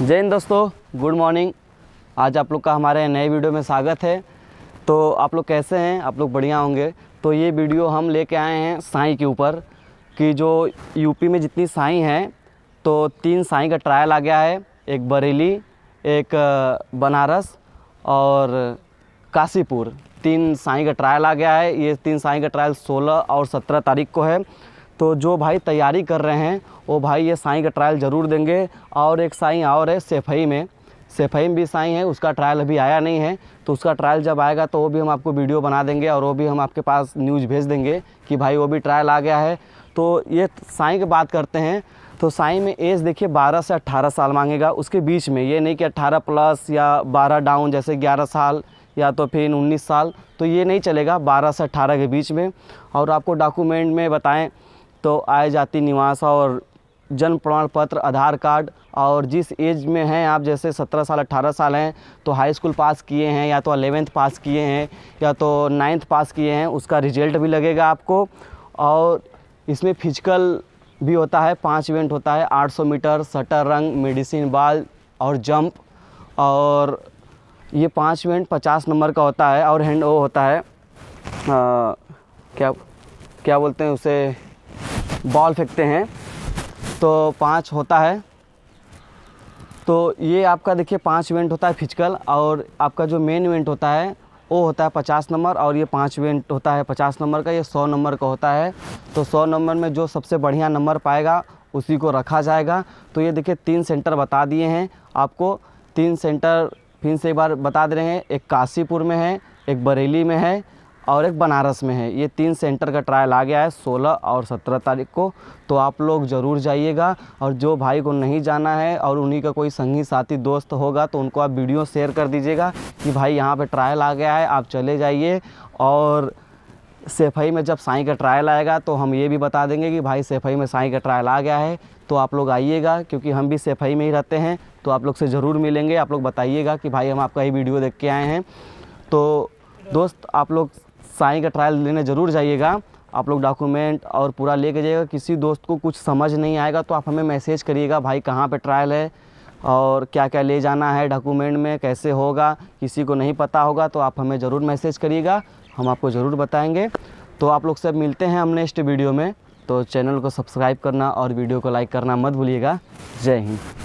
जय हिंद दोस्तों good morning आज आप लोग का हमारे नए वीडियो में स्वागत है तो आप लोग कैसे हैं आप लोग बढ़िया होंगे तो ये वीडियो हम लेके आए हैं साई के ऊपर कि जो यूपी में जितनी साई हैं तो तीन साई का ट्रायल आ गया है एक बरेली एक बनारस और काशीपुर तीन साई का ट्रायल आ गया है ये तीन साई का ट्रायल 16 और 17 तारीख को है तो जो भाई तैयारी कर रहे हैं वो भाई ये साई का ट्रायल ज़रूर देंगे और एक साई और है सेफई में सेफई में भी साई है उसका ट्रायल अभी आया नहीं है तो उसका ट्रायल जब आएगा तो वो भी हम आपको वीडियो बना देंगे और वो भी हम आपके पास न्यूज़ भेज देंगे कि भाई वो भी ट्रायल आ गया है तो ये साई की बात करते हैं तो साई में एज देखिए 12 से 18 साल मांगेगा उसके बीच में ये नहीं कि 18 प्लस या 12 डाउन जैसे 11 साल या तो फिर 19 साल तो ये नहीं चलेगा 12 से 18 के बीच में और आपको डॉक्यूमेंट में बताएं तो आय जाति निवास और जन्म प्रमाण पत्र आधार कार्ड और जिस एज में हैं आप जैसे 17 साल 18 साल हैं तो हाई स्कूल पास किए हैं या तो अलेवेंथ पास किए हैं या तो नाइन्थ पास किए हैं उसका रिजल्ट भी लगेगा आपको और इसमें फिजिकल भी होता है पांच इवेंट होता है 800 मीटर सटर रंग मेडिसिन बाल और जंप और ये पांच इवेंट 50 नंबर का होता है और हैंड ओ होता है आ, क्या क्या बोलते हैं उसे बॉल फेंकते हैं तो पाँच होता है तो ये आपका देखिए पाँच इवेंट होता है फिजिकल और आपका जो मेन इवेंट होता है वो होता है पचास नंबर और ये पाँच इवेंट होता है पचास नंबर का ये सौ नंबर का होता है तो सौ नंबर में जो सबसे बढ़िया नंबर पाएगा उसी को रखा जाएगा तो ये देखिए तीन सेंटर बता दिए हैं आपको तीन सेंटर फिर से एक बार बता दे रहे हैं एक काशीपुर में है एक बरेली में है और एक बनारस में है ये तीन सेंटर का ट्रायल आ गया है 16 और 17 तारीख को तो आप लोग ज़रूर जाइएगा और जो भाई को नहीं जाना है और उन्हीं का कोई संगी साथी दोस्त होगा तो उनको आप वीडियो शेयर कर दीजिएगा कि भाई यहाँ पर ट्रायल आ गया है आप चले जाइए और सेफई में जब साई का ट्रायल आएगा तो हम ये भी बता देंगे कि भाई सेफई में साई का ट्रायल आ गया है तो आप लोग आइएगा क्योंकि हम भी सेफई में ही रहते हैं तो आप लोग से ज़रूर मिलेंगे आप लोग बताइएगा कि भाई हम आपका ये वीडियो देख के आए हैं तो दोस्त आप लोग साई का ट्रायल लेने ज़रूर जाइएगा आप लोग डॉक्यूमेंट और पूरा ले कर जाइएगा किसी दोस्त को कुछ समझ नहीं आएगा तो आप हमें मैसेज करिएगा भाई कहाँ पर ट्रायल है और क्या क्या ले जाना है डॉक्यूमेंट में कैसे होगा किसी को नहीं पता होगा तो आप हमें ज़रूर मैसेज करिएगा हम आपको ज़रूर बताएँगे तो आप लोग सब मिलते हैं हम नेक्स्ट वीडियो में तो चैनल को सब्सक्राइब करना और वीडियो को लाइक करना मत भूलिएगा जय हिंद